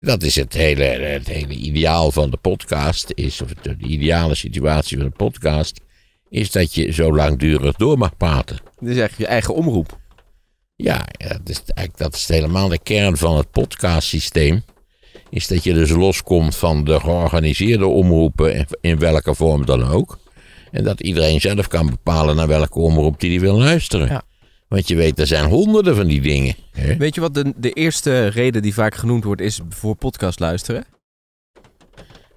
Dat is het hele, het hele ideaal van de podcast. Is, of de ideale situatie van de podcast. Is dat je zo langdurig door mag praten. Dat is eigenlijk je eigen omroep. Ja, dat is, dat is helemaal de kern van het podcastsysteem. Is dat je dus loskomt van de georganiseerde omroepen. In welke vorm dan ook. En dat iedereen zelf kan bepalen naar welke omroep die, die wil luisteren. Ja. Want je weet, er zijn honderden van die dingen. Hè? Weet je wat de, de eerste reden die vaak genoemd wordt is voor podcast luisteren?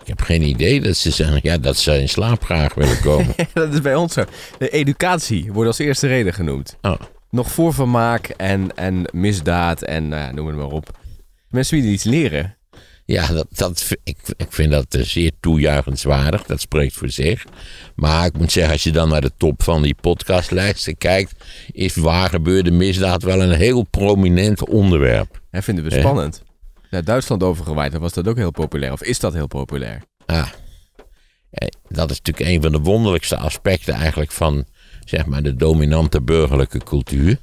Ik heb geen idee dat ze zeggen, ja, dat ze in slaap graag willen komen. dat is bij ons zo. De educatie wordt als eerste reden genoemd. Oh. Nog voor vermaak en, en misdaad en eh, noem het maar op. Mensen willen iets leren. Ja, dat, dat, ik, ik vind dat eh, zeer toejuichenswaardig. Dat spreekt voor zich. Maar ik moet zeggen, als je dan naar de top van die podcastlijsten kijkt, is waar gebeurde misdaad wel een heel prominent onderwerp. Dat vinden we spannend. Naar Duitsland overgewaaid, was dat ook heel populair. Of is dat heel populair? Ah, dat is natuurlijk een van de wonderlijkste aspecten eigenlijk van zeg maar, de dominante burgerlijke cultuur.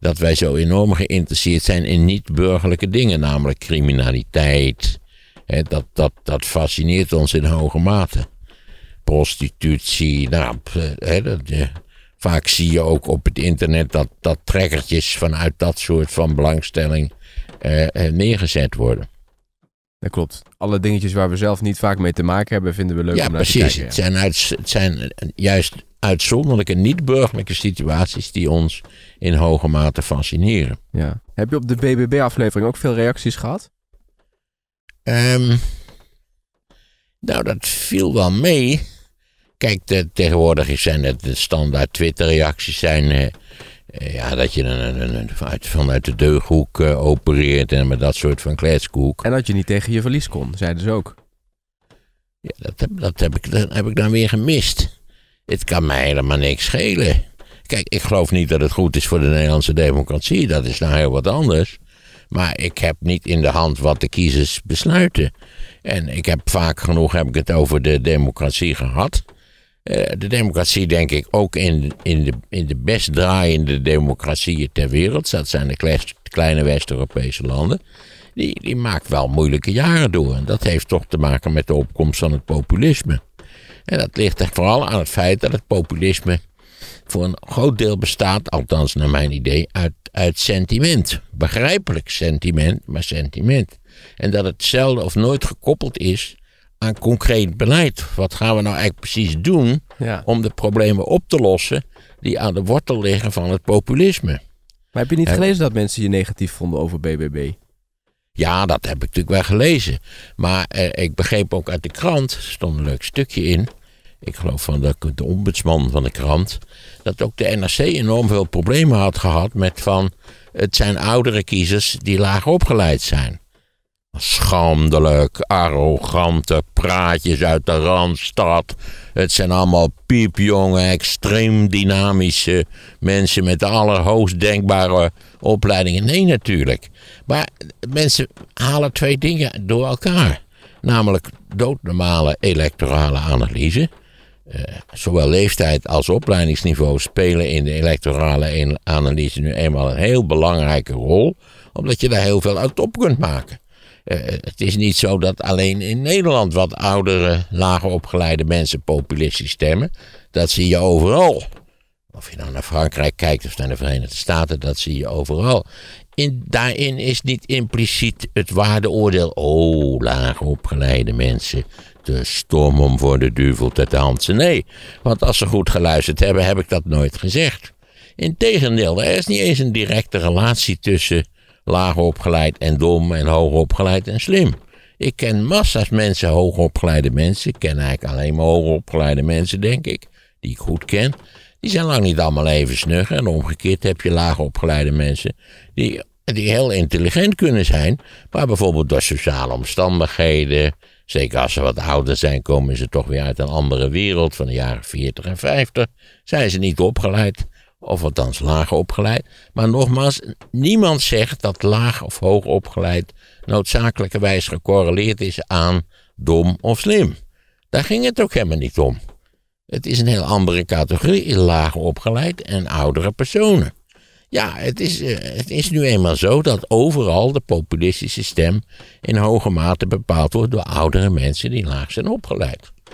Dat wij zo enorm geïnteresseerd zijn in niet-burgerlijke dingen, namelijk criminaliteit, dat, dat, dat fascineert ons in hoge mate. Prostitutie, nou, dat, vaak zie je ook op het internet dat, dat trekkertjes vanuit dat soort van belangstelling eh, eh, neergezet worden. Dat klopt. Alle dingetjes waar we zelf niet vaak mee te maken hebben, vinden we leuk ja, om naar precies. te kijken. Ja, precies. Het, het zijn juist uitzonderlijke niet-burgerlijke situaties die ons in hoge mate fascineren. Ja. Heb je op de BBB-aflevering ook veel reacties gehad? Ehm, nou, dat viel wel mee. Kijk, de, tegenwoordig zijn het de standaard Twitter-reacties zijn. Eh, eh, ja, dat je een, een, eh, vanuit, de deughoek opereert en met dat soort van kletskoek. En dat je niet tegen je verlies kon, zeiden ze ook. Ja, dat heb, dat heb, ik, dat heb ik dan weer gemist. Het kan mij helemaal niks schelen. Kijk, ik geloof niet dat het goed is voor de Nederlandse democratie. Dat is nou heel wat anders. Maar ik heb niet in de hand wat de kiezers besluiten. En ik heb vaak genoeg heb ik het over de democratie gehad. Eh, de democratie, denk ik, ook in, in, de, in de best draaiende democratieën ter wereld. Dat zijn de kleine West-Europese landen. Die, die maakt wel moeilijke jaren door. En dat heeft toch te maken met de opkomst van het populisme. En dat ligt echt vooral aan het feit dat het populisme voor een groot deel bestaat, althans naar mijn idee, uit uit sentiment. Begrijpelijk sentiment, maar sentiment. En dat het zelden of nooit gekoppeld is aan concreet beleid. Wat gaan we nou eigenlijk precies doen om de problemen op te lossen die aan de wortel liggen van het populisme? Maar heb je niet gelezen dat mensen je negatief vonden over BBB? Ja, dat heb ik natuurlijk wel gelezen. Maar eh, ik begreep ook uit de krant, stond een leuk stukje in, ik geloof van de, de ombudsman van de krant, dat ook de NRC enorm veel problemen had gehad met van het zijn oudere kiezers die laag opgeleid zijn. Schandelijk, arrogante praatjes uit de randstad. Het zijn allemaal piepjonge, extreem dynamische mensen met de allerhoogst denkbare opleidingen. Nee, natuurlijk. Maar mensen halen twee dingen door elkaar. Namelijk doodnormale electorale analyse eh, zowel leeftijd als opleidingsniveau spelen in de electorale analyse nu eenmaal een heel belangrijke rol, omdat je daar heel veel uit op kunt maken. Eh, het is niet zo dat alleen in Nederland wat oudere, lager opgeleide mensen populistisch stemmen. Dat zie je overal. Of je nou naar Frankrijk kijkt of naar de Verenigde Staten, dat zie je overal in, daarin is niet impliciet het waardeoordeel. Oh, laagopgeleide opgeleide mensen. Te stom om voor de duivel te dansen. Nee, want als ze goed geluisterd hebben, heb ik dat nooit gezegd. Integendeel, er is niet eens een directe relatie tussen laag opgeleid en dom en hoogopgeleid opgeleid en slim. Ik ken massa's mensen, hoogopgeleide mensen. Ik ken eigenlijk alleen maar hoogopgeleide mensen, denk ik, die ik goed ken die zijn lang niet allemaal even snug. En omgekeerd heb je laag opgeleide mensen die, die heel intelligent kunnen zijn, maar bijvoorbeeld door sociale omstandigheden, zeker als ze wat ouder zijn, komen ze toch weer uit een andere wereld van de jaren 40 en 50, zijn ze niet opgeleid. Of althans laag opgeleid. Maar nogmaals, niemand zegt dat laag of hoog opgeleid noodzakelijkerwijs gecorreleerd is aan dom of slim. Daar ging het ook helemaal niet om. Het is een heel andere categorie, lager opgeleid en oudere personen. Ja, het is, eh, het is nu eenmaal zo dat overal de populistische stem in hoge mate bepaald wordt door oudere mensen die laag zijn opgeleid. Als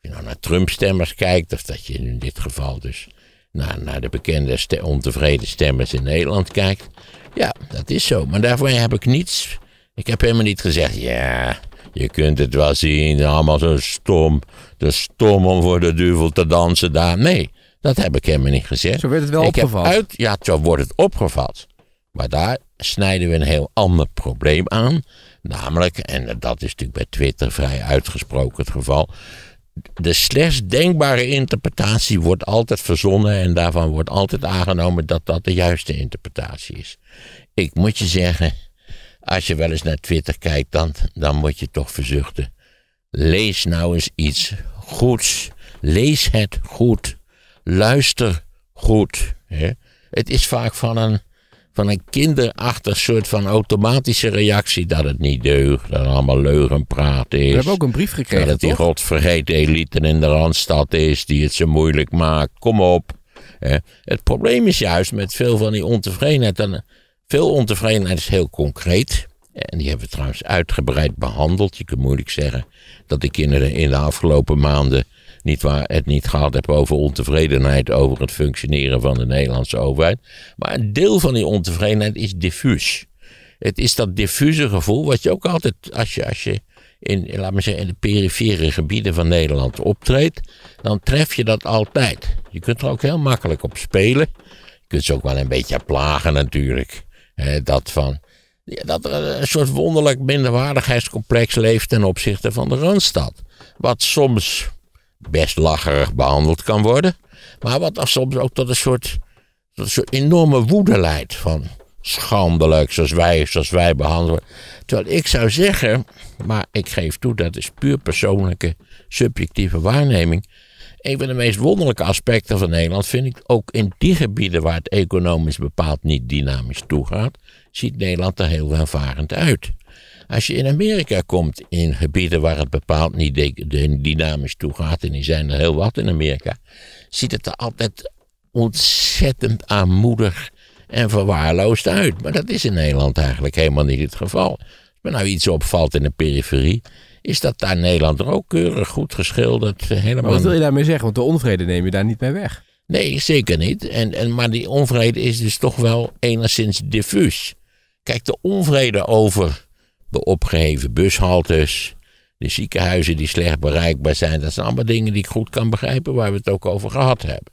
je nou naar Trump-stemmers kijkt, of dat je in dit geval dus naar, naar de bekende ontevreden stemmers in Nederland kijkt. Ja, dat is zo. Maar daarvoor heb ik niets. Ik heb helemaal niet gezegd, ja, je kunt het wel zien, allemaal zo stom. Te stom om voor de duivel te dansen daar. Nee, dat heb ik helemaal niet gezegd. Zo wordt het wel ik opgevat. Uit, ja, zo wordt het opgevat. Maar daar snijden we een heel ander probleem aan. Namelijk, en dat is natuurlijk bij Twitter vrij uitgesproken het geval. De slechts denkbare interpretatie wordt altijd verzonnen en daarvan wordt altijd aangenomen dat dat de juiste interpretatie is. Ik moet je zeggen, als je wel eens naar Twitter kijkt, dan, dan moet je toch verzuchten. Lees nou eens iets goeds. Lees het goed. Luister goed. Hè? Het is vaak van een, van een kinderachtig soort van automatische reactie dat het niet deugt. Dat het allemaal leugenpraat is. We hebben ook een brief gekregen. Dat het die godvergeten elite in de randstad is die het zo moeilijk maakt. Kom op. Hè? Het probleem is juist met veel van die ontevredenheid. Veel ontevredenheid is heel concreet. En die hebben we trouwens uitgebreid behandeld. Je kunt moeilijk zeggen dat ik in de, in de afgelopen maanden niet waar, het niet gehad heb over ontevredenheid over het functioneren van de Nederlandse overheid. Maar een deel van die ontevredenheid is diffuus. Het is dat diffuse gevoel wat je ook altijd, als je, als je in, laat maar zeggen, in de perifere gebieden van Nederland optreedt, dan tref je dat altijd. Je kunt er ook heel makkelijk op spelen. Je kunt ze ook wel een beetje plagen natuurlijk. Eh, dat van. Dat er een soort wonderlijk minderwaardigheidscomplex leeft ten opzichte van de Randstad. Wat soms best lacherig behandeld kan worden, maar wat soms ook tot een soort, een soort enorme woede leidt. Van schandelijk, zoals wij, zoals wij behandelen. Terwijl ik zou zeggen, maar ik geef toe, dat is puur persoonlijke, subjectieve waarneming een van de meest wonderlijke aspecten van Nederland vind ik ook in die gebieden waar het economisch bepaald niet dynamisch toegaat, ziet Nederland er heel welvarend uit. Als je in Amerika komt, in gebieden waar het bepaald niet dynamisch toegaat, en die zijn er heel wat in Amerika, ziet het er altijd ontzettend aanmoedig en verwaarloosd uit. Maar dat is in Nederland eigenlijk helemaal niet het geval. Als me nou iets opvalt in de periferie, is dat daar Nederland ook keurig goed geschilderd. Eh, helemaal maar wat wil je daarmee zeggen? Want de onvrede neem je daar niet mee weg. Nee, zeker niet. En, en, maar die onvrede is dus toch wel enigszins diffuus. Kijk, de onvrede over de opgeheven bushaltes, de ziekenhuizen die slecht bereikbaar zijn, dat zijn allemaal dingen die ik goed kan begrijpen waar we het ook over gehad hebben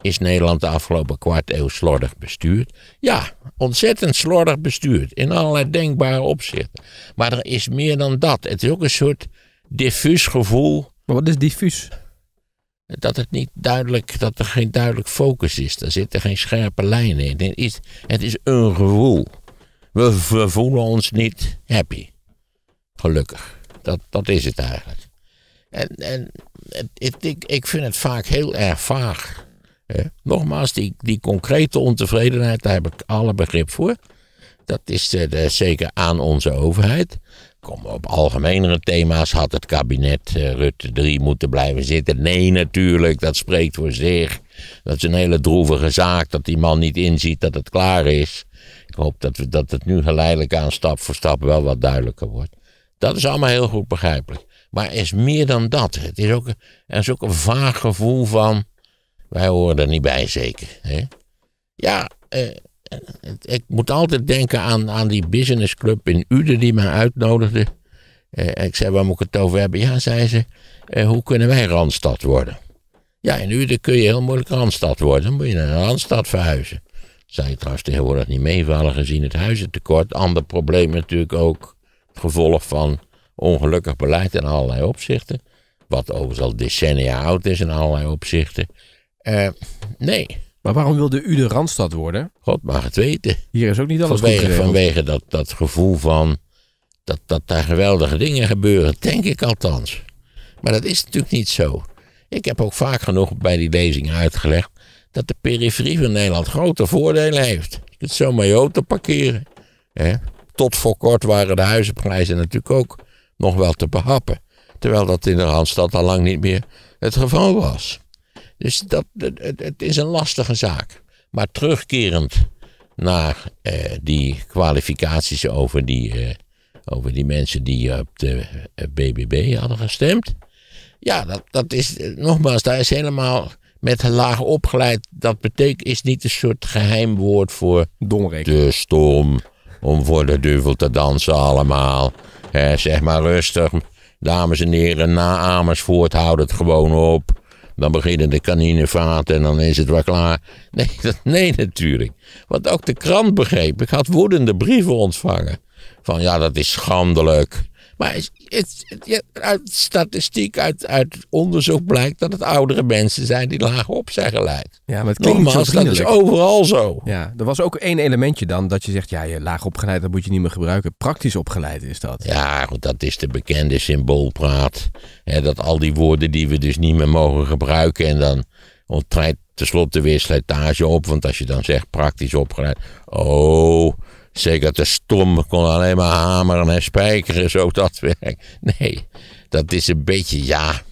is Nederland de afgelopen kwart eeuw slordig bestuurd? Ja, ontzettend slordig bestuurd. In allerlei denkbare opzichten. Maar er is meer dan dat. Het is ook een soort diffuus gevoel. Maar wat is diffuus? Dat het niet duidelijk, dat er geen duidelijk focus is. Er zitten geen scherpe lijnen in. Het is, het is een gevoel. We, voelen ons niet happy. Gelukkig. Dat, dat is het eigenlijk. En, en het, ik, ik vind het vaak heel erg vaag. Nogmaals, die, die concrete ontevredenheid, daar heb ik alle begrip voor. Dat is eh, zeker aan onze overheid. op algemenere thema's had het kabinet eh, Rutte 3 moeten blijven zitten. Nee, natuurlijk, dat spreekt voor zich. Dat is een hele droevige zaak dat die man niet inziet dat het klaar is. Ik hoop dat, we, dat het nu geleidelijk aan stap voor stap wel wat duidelijker wordt. Dat is allemaal heel goed begrijpelijk. Maar er is meer dan dat. Het is ook, er is ook een vaag gevoel van wij horen er niet bij, zeker. Hè? Ja, eh, ik moet altijd denken aan, aan die businessclub in Uden die mij uitnodigde. Eh, ik zei, waar moet ik het over hebben? Ja, zei ze, eh, hoe kunnen wij Randstad worden? Ja, in Uden kun je heel moeilijk Randstad worden. Dan moet je naar een Randstad verhuizen. Dat zou je trouwens tegenwoordig niet meevallen gezien het huizentekort. Ander probleem natuurlijk ook het gevolg van ongelukkig beleid in allerlei opzichten. Wat overigens al decennia oud is in allerlei opzichten. Eh, nee. Maar waarom wilde u de Randstad worden? God mag het weten. Hier is ook niet alles vanwege, goed Vanwege dat, dat gevoel van dat, dat daar geweldige dingen gebeuren, denk ik althans. Maar dat is natuurlijk niet zo. Ik heb ook vaak genoeg bij die lezingen uitgelegd dat de periferie van Nederland grote voordelen heeft. Je kunt zomaar je auto parkeren. Hè? Tot voor kort waren de huizenprijzen natuurlijk ook nog wel te behappen. Terwijl dat in de Randstad al lang niet meer het geval was. Dus dat, het, het is een lastige zaak. Maar terugkerend naar eh, die kwalificaties over die, eh, over die mensen die op de BBB eh, hadden gestemd. Ja, dat, dat is, eh, nogmaals, daar is helemaal met laag opgeleid. Dat betekent, is niet een soort geheim woord voor. de Te stom. Om voor de duivel te dansen allemaal. zeg maar rustig. Dames en heren, na Amersfoort, houdt het gewoon op. Dan beginnen de kaninevaten en dan is het wel klaar. Nee, dat, nee, natuurlijk. Want ook de krant begreep. Ik had woedende brieven ontvangen. Van ja, dat is schandelijk. Maar het, het, uit statistiek, uit, onderzoek blijkt dat het oudere mensen zijn die laag op zijn geleid. Ja, maar het klinkt zo dat is overal zo. Ja, er was ook één elementje dan dat je zegt, ja, je laag opgeleid, dat moet je niet meer gebruiken. Praktisch opgeleid is dat. Ja, goed, dat is de bekende symboolpraat. Hè, dat al die woorden die we dus niet meer mogen gebruiken en dan onttrekt tenslotte weer slijtage op. Want als je dan zegt praktisch opgeleid, oh... Zeker te stom kon alleen maar hameren en spijkeren, zo dat werk. Nee, dat is een beetje, ja,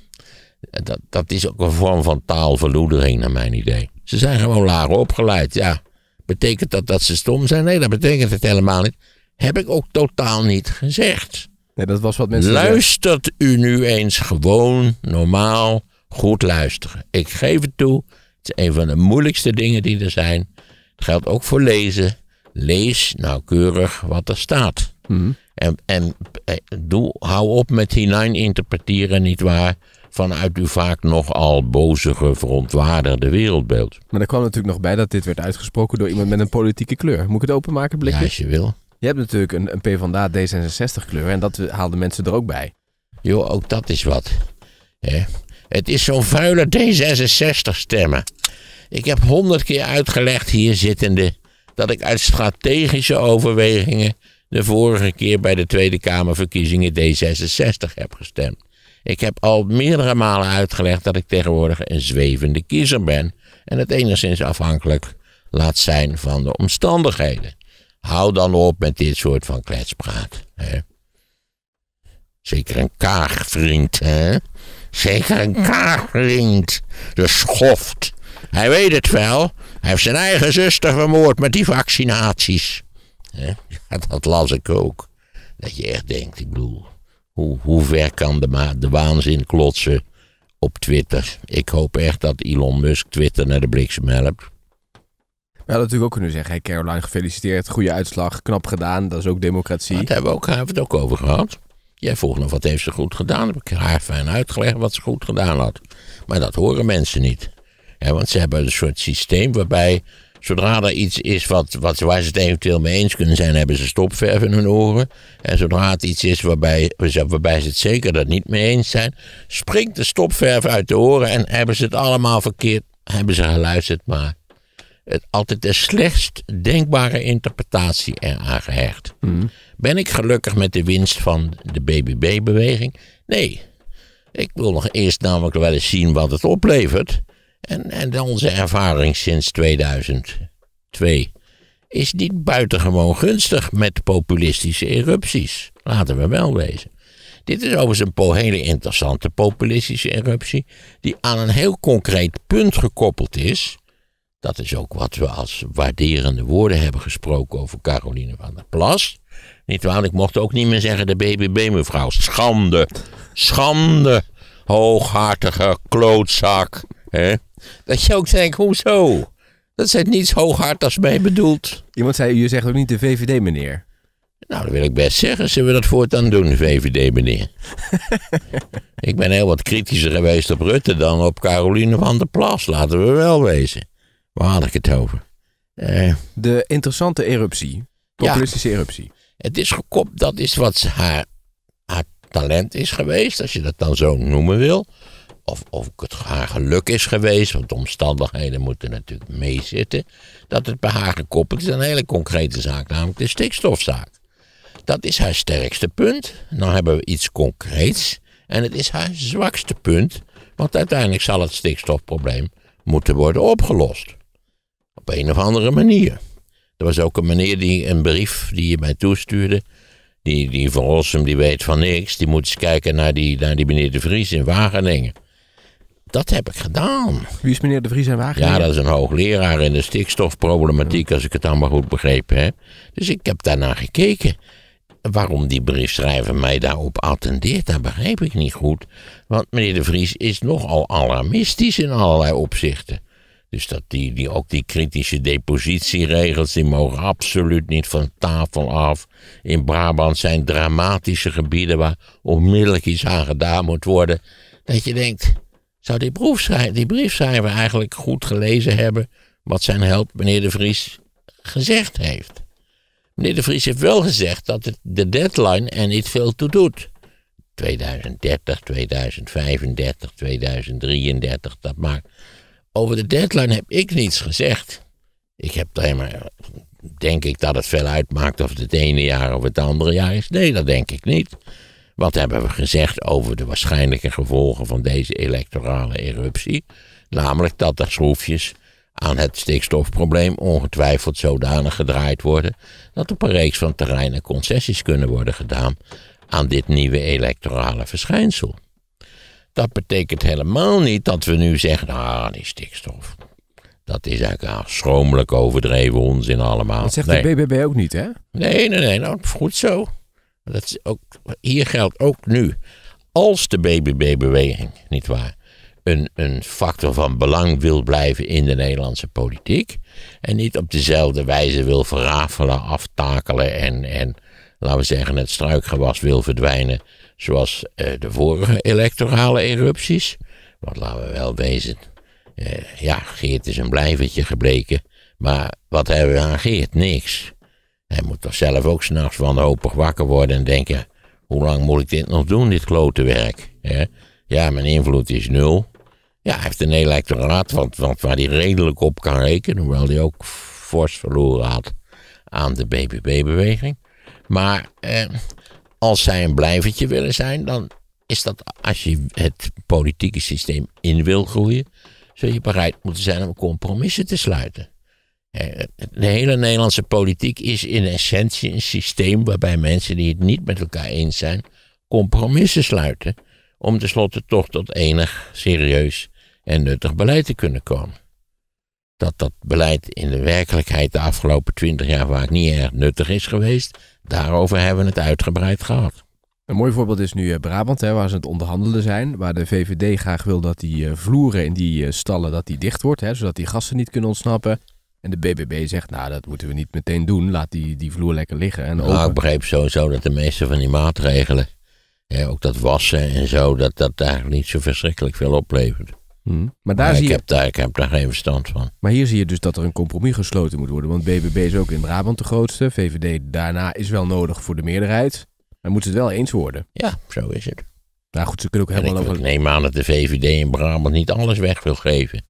dat, dat is ook een vorm van taalverloedering naar mijn idee. Ze zijn gewoon laag opgeleid, ja. Betekent dat dat ze stom zijn? Nee, dat betekent het helemaal niet. Heb ik ook totaal niet gezegd. Nee, dat was wat mensen Luistert u nu eens gewoon normaal goed luisteren. Ik geef het toe, het is een van de moeilijkste dingen die er zijn. Het geldt ook voor lezen lees nauwkeurig wat er staat. Mhm. En, en eh, doe, hou op met interpreteren, nietwaar? Vanuit uw vaak nogal bozige, verontwaardigde wereldbeeld. Maar er kwam natuurlijk nog bij dat dit werd uitgesproken door iemand met een politieke kleur. Moet ik het openmaken, blikje? Ja, als je wil. Je hebt natuurlijk een, een PvdA D66-kleur en dat eh, haalden mensen er ook bij. Jo, ook dat is wat. Het is zo'n vuile D66-stemmen. Ik heb honderd keer uitgelegd hier zittende dat ik uit strategische overwegingen de vorige keer bij de Tweede Kamerverkiezingen D66 heb gestemd. Ik heb al meerdere malen uitgelegd dat ik tegenwoordig een zwevende kiezer ben en het enigszins afhankelijk laat zijn van de omstandigheden. Hou dan op met dit soort van kletspraat. Hè? Zeker een kaagvriend, hè? Zeker een kaagvriend. De schoft. Hij weet het wel, hij heeft zijn eigen zuster vermoord met die vaccinaties. Ja, dat las ik ook. Dat je echt denkt, ik bedoel, hoe, hoe ver kan de, de waanzin klotsen op Twitter? Ik hoop echt dat Elon Musk Twitter naar de bliksem helpt. We hadden natuurlijk ook kunnen zeggen, hey Caroline, gefeliciteerd, goede uitslag, knap gedaan, dat is ook democratie. Dat hebben we, ook, hebben we het ook over gehad. Jij vroeg nog wat heeft ze goed gedaan. Heb ik haar fijn uitgelegd wat ze goed gedaan had. Maar dat horen mensen niet want ze hebben een soort systeem waarbij zodra er iets is wat, wat, waar ze het eventueel mee eens kunnen zijn, hebben ze stopverf in hun oren. En zodra het iets is waarbij, waarbij ze het zeker dat niet mee eens zijn, springt de stopverf uit de oren en hebben ze het allemaal verkeerd, hebben ze geluisterd, maar het, altijd de slechtst denkbare interpretatie eraan gehecht. Hmm. Ben ik gelukkig met de winst van de BBB-beweging? Nee. Ik wil nog eerst namelijk wel eens zien wat het oplevert. En, en onze ervaring sinds 2002 is niet buitengewoon gunstig met populistische erupties. Laten we wel wezen. Dit is overigens een hele interessante populistische eruptie, die aan een heel concreet punt gekoppeld is. Dat is ook wat we als waarderende woorden hebben gesproken over Caroline van der Plas. Niet waar, ik mocht ook niet meer zeggen de BBB mevrouw. Schande, schande, hooghartige klootzak. Dat je ook denkt, hoezo? Dat zit niet zo mee bedoeld. Iemand zei, je zegt ook niet de VVD meneer. Nou, dat wil ik best zeggen. Zullen we dat voortaan doen, VVD meneer? ik ben heel wat kritischer geweest op Rutte dan op Caroline van der Plas. Laten we wel wezen. Waar had ik het over? Eh. de interessante eruptie. Populistische eruptie. Het is gekoppeld, dat is wat haar, haar talent is geweest, als je dat dan zo noemen wil of, of het haar geluk is geweest, want omstandigheden moeten natuurlijk meezitten, dat het bij haar gekoppeld is aan een hele concrete zaak, namelijk de stikstofzaak. Dat is haar sterkste punt. Dan hebben we iets concreets. En het is haar zwakste punt, want uiteindelijk zal het stikstofprobleem moeten worden opgelost. Op een of andere manier. Er was ook een meneer die een brief die je mij toestuurde. Die, die van Rossum, die weet van niks. Die moet eens kijken naar die, naar die meneer De Vries in Wageningen. Dat heb ik gedaan. Wie is meneer De Vries en wagen? Ja, dat is een hoogleraar in de stikstofproblematiek, als ik het allemaal goed begrepen heb. Dus ik heb daarna gekeken. Waarom die briefschrijver mij daarop attendeert, dat begrijp ik niet goed. Want meneer De Vries is nogal alarmistisch in allerlei opzichten. Dus dat die, die, ook die kritische depositieregels, die mogen absoluut niet van tafel af. In Brabant zijn dramatische gebieden waar onmiddellijk iets aan gedaan moet worden. Dat je denkt, zou die, brief die briefschrijver eigenlijk goed gelezen hebben wat zijn held, meneer De Vries, gezegd heeft? Meneer De Vries heeft wel gezegd dat het de deadline er niet veel toe doet. 2030, 2035, 2033, dat maakt. Over de deadline heb ik niets gezegd. Ik heb alleen maar. Denk ik dat het veel uitmaakt of het het ene jaar of het andere jaar is? Nee, dat denk ik niet. Wat hebben we gezegd over de waarschijnlijke gevolgen van deze electorale eruptie? Namelijk dat de schroefjes aan het stikstofprobleem ongetwijfeld zodanig gedraaid worden dat op een reeks van terreinen concessies kunnen worden gedaan aan dit nieuwe electorale verschijnsel. Dat betekent helemaal niet dat we nu zeggen, ah, die stikstof. Dat is eigenlijk een schromelijk overdreven onzin allemaal. Dat zegt de BBB ook niet, hè? Nee, nee, nee, nou, goed zo. Dat is ook, hier geldt ook nu. Als de BBB-beweging, nietwaar, een, een factor van belang wil blijven in de Nederlandse politiek. En niet op dezelfde wijze wil verrafelen, aftakelen en, en laten we zeggen, het struikgewas wil verdwijnen. Zoals eh, de vorige electorale erupties. Want laten we wel wezen. Eh, ja, Geert is een blijvertje gebleken. Maar wat hebben we aan Geert? Niks. Hij moet toch zelf ook s'nachts wanhopig wakker worden en denken: hoe lang moet ik dit nog doen, dit klote werk? Ja, mijn invloed is nul. Ja, hij heeft een electoraat want, want waar hij redelijk op kan rekenen, hoewel hij ook fors verloren had aan de BBB-beweging. Maar eh, als zij een blijvertje willen zijn, dan is dat als je het politieke systeem in wil groeien, zul je bereid moeten zijn om compromissen te sluiten. De hele Nederlandse politiek is in essentie een systeem waarbij mensen die het niet met elkaar eens zijn, compromissen sluiten. Om tenslotte toch tot enig serieus en nuttig beleid te kunnen komen. Dat dat beleid in de werkelijkheid de afgelopen twintig jaar vaak niet erg nuttig is geweest, daarover hebben we het uitgebreid gehad. Een mooi voorbeeld is nu eh, Brabant, hè, waar ze aan het onderhandelen zijn. Waar de VVD graag wil dat die eh, vloeren in die eh, stallen dat die dicht wordt, hè, zodat die gasten niet kunnen ontsnappen. En de BBB zegt, nou dat moeten we niet meteen doen. Laat die, die vloer lekker liggen. En nou, ik begreep sowieso dat de meeste van die maatregelen, hè, ook dat wassen en zo, dat dat eigenlijk niet zo verschrikkelijk veel oplevert. Hmm. Maar, daar zie ik, je... heb daar, ik heb daar geen verstand van. Maar hier zie je dus dat er een compromis gesloten moet worden. Want BBB is ook in Brabant de grootste. VVD daarna is wel nodig voor de meerderheid. Maar moeten het wel eens worden. Ja, zo is het. Nou goed, ze kunnen ook helemaal over... Ik neem aan dat de VVD in Brabant niet alles weg wil geven.